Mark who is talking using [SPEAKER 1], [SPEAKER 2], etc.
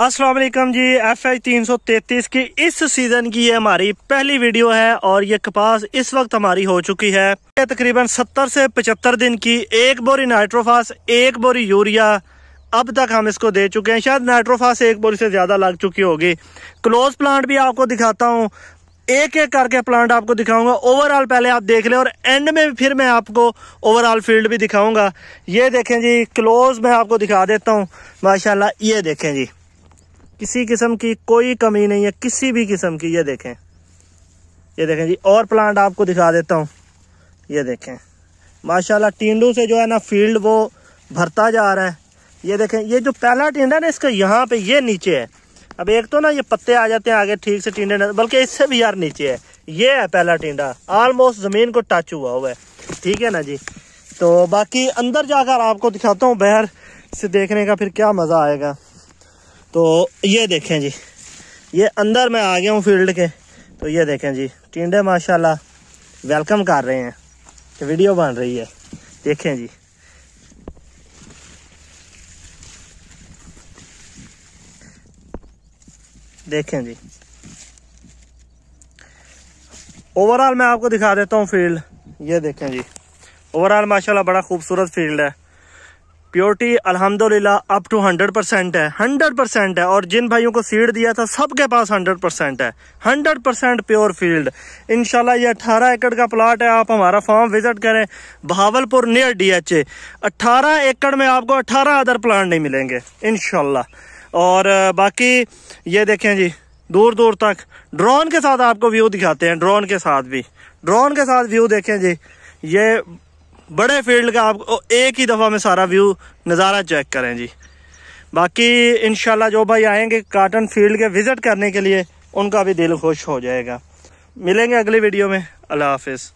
[SPEAKER 1] असलम जी F H तीन सौ तैतीस की इस सीज़न की ये हमारी पहली वीडियो है और ये कपास इस वक्त हमारी हो चुकी है ये तकरीबन सत्तर से पचहत्तर दिन की एक बोरी नाइट्रोफास एक बोरी यूरिया अब तक हम इसको दे चुके हैं शायद नाइट्रोफास एक बोरी से ज़्यादा लग चुकी होगी क्लोज प्लांट भी आपको दिखाता हूँ एक एक करके प्लांट आपको दिखाऊंगा ओवरऑल पहले आप देख ले और एंड में फिर मैं आपको ओवरऑल फील्ड भी दिखाऊंगा ये देखें जी क्लोज मैं आपको दिखा देता हूँ माशाल्लाह ये देखें जी किसी किस्म की कोई कमी नहीं है किसी भी किस्म की ये देखें ये देखें जी और प्लांट आपको दिखा देता हूँ ये देखें माशाल्लाह टेंडू से जो है ना फील्ड वो भरता जा रहा है ये देखें ये जो पहला टींडा ना इसका यहाँ पे ये नीचे है अब एक तो ना ये पत्ते आ जाते हैं आगे ठीक से टींडे बल्कि इससे भी यार नीचे है ये है पहला टींडा ऑलमोस्ट ज़मीन को टच हुआ हुआ है ठीक है ना जी तो बाकी अंदर जाकर आपको दिखाता हूँ बहर से देखने का फिर क्या मज़ा आएगा तो ये देखें जी ये अंदर मैं आ गया हूँ फील्ड के तो ये देखें जी टिंडे माशाल्लाह वेलकम कर रहे हैं तो वीडियो बन रही है देखें जी देखें जी ओवरऑल मैं आपको दिखा देता हूँ फील्ड ये देखें जी ओवरऑल माशाल्लाह बड़ा खूबसूरत फील्ड है प्योरिटी अलहमदुल्ला अप टू हंड्रेड परसेंट है हंड्रेड परसेंट है और जिन भाइयों को सीड दिया था सबके पास हंड्रेड परसेंट है हंड्रेड परसेंट प्योर फील्ड इनशाला ये अट्ठारह एकड़ का प्लाट है आप हमारा फॉर्म विजिट करें Bahawalpur near D H A अट्ठारह एकड़ में आपको अट्ठारह अदर प्लांट नहीं मिलेंगे इनशाला और बाकी ये देखें जी दूर दूर तक ड्रोन के साथ आपको व्यू दिखाते हैं ड्रोन के साथ भी ड्रोन के साथ व्यू देखें जी ये बड़े फील्ड का आपको एक ही दफ़ा में सारा व्यू नज़ारा चेक करें जी बाकी इन जो भाई आएंगे काटन फील्ड के विज़िट करने के लिए उनका भी दिल खुश हो जाएगा मिलेंगे अगली वीडियो में अल्लाह हाफिज़